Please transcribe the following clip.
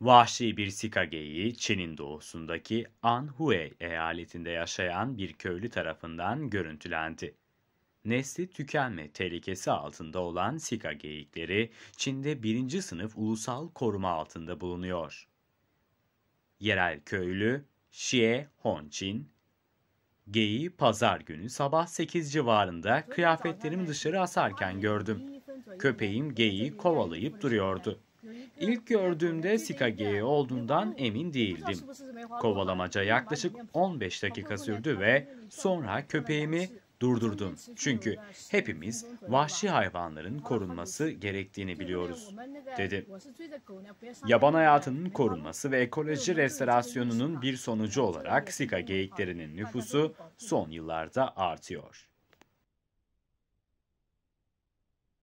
Vahşi bir sika geyiği Çin'in doğusundaki Anhui eyaletinde yaşayan bir köylü tarafından görüntülendi. Nesli tükenme tehlikesi altında olan sika geyikleri Çin'de birinci sınıf ulusal koruma altında bulunuyor. Yerel köylü Xie Honqin, geyiği pazar günü sabah 8 civarında kıyafetlerimi dışarı asarken gördüm. Köpeğim geyiği kovalayıp duruyordu. İlk gördüğümde geyiği olduğundan emin değildim. Kovalamaca yaklaşık 15 dakika sürdü ve sonra köpeğimi durdurdum. Çünkü hepimiz vahşi hayvanların korunması gerektiğini biliyoruz, dedi. Yaban hayatının korunması ve ekoloji restorasyonunun bir sonucu olarak Sika geyiklerinin nüfusu son yıllarda artıyor.